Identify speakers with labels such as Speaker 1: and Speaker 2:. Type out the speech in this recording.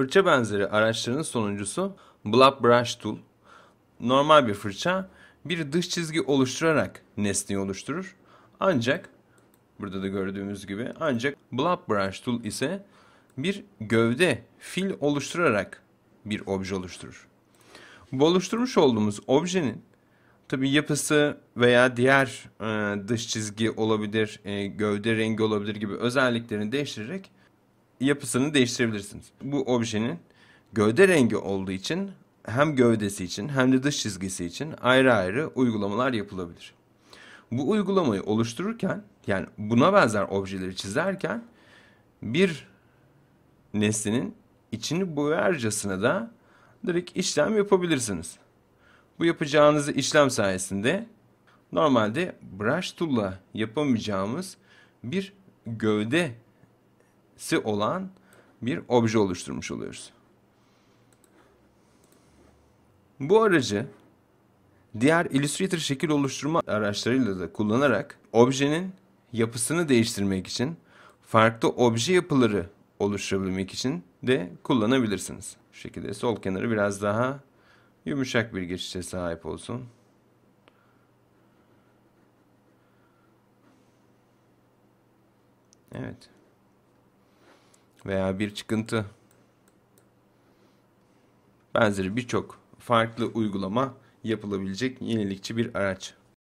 Speaker 1: Fırça benzeri araçların sonuncusu Blob Brush Tool. Normal bir fırça bir dış çizgi oluşturarak nesneyi oluşturur. Ancak burada da gördüğümüz gibi ancak Blob Brush Tool ise bir gövde fil oluşturarak bir obje oluşturur. Bu oluşturmuş olduğumuz objenin tabi yapısı veya diğer e, dış çizgi olabilir, e, gövde rengi olabilir gibi özelliklerini değiştirerek yapısını değiştirebilirsiniz. Bu objenin gövde rengi olduğu için hem gövdesi için hem de dış çizgisi için ayrı ayrı uygulamalar yapılabilir. Bu uygulamayı oluştururken yani buna benzer objeleri çizerken bir nesnenin içini boyarcasına da direkt işlem yapabilirsiniz. Bu yapacağınız işlem sayesinde normalde brush tool'la yapamayacağımız bir gövde si olan bir obje oluşturmuş oluyoruz. Bu aracı diğer Illustrator şekil oluşturma araçlarıyla da kullanarak objenin yapısını değiştirmek için farklı obje yapıları oluşturabilmek için de kullanabilirsiniz. Bu şekilde sol kenarı biraz daha yumuşak bir geçişe sahip olsun. Evet veya bir çıkıntı benzeri birçok farklı uygulama yapılabilecek yenilikçi bir araç.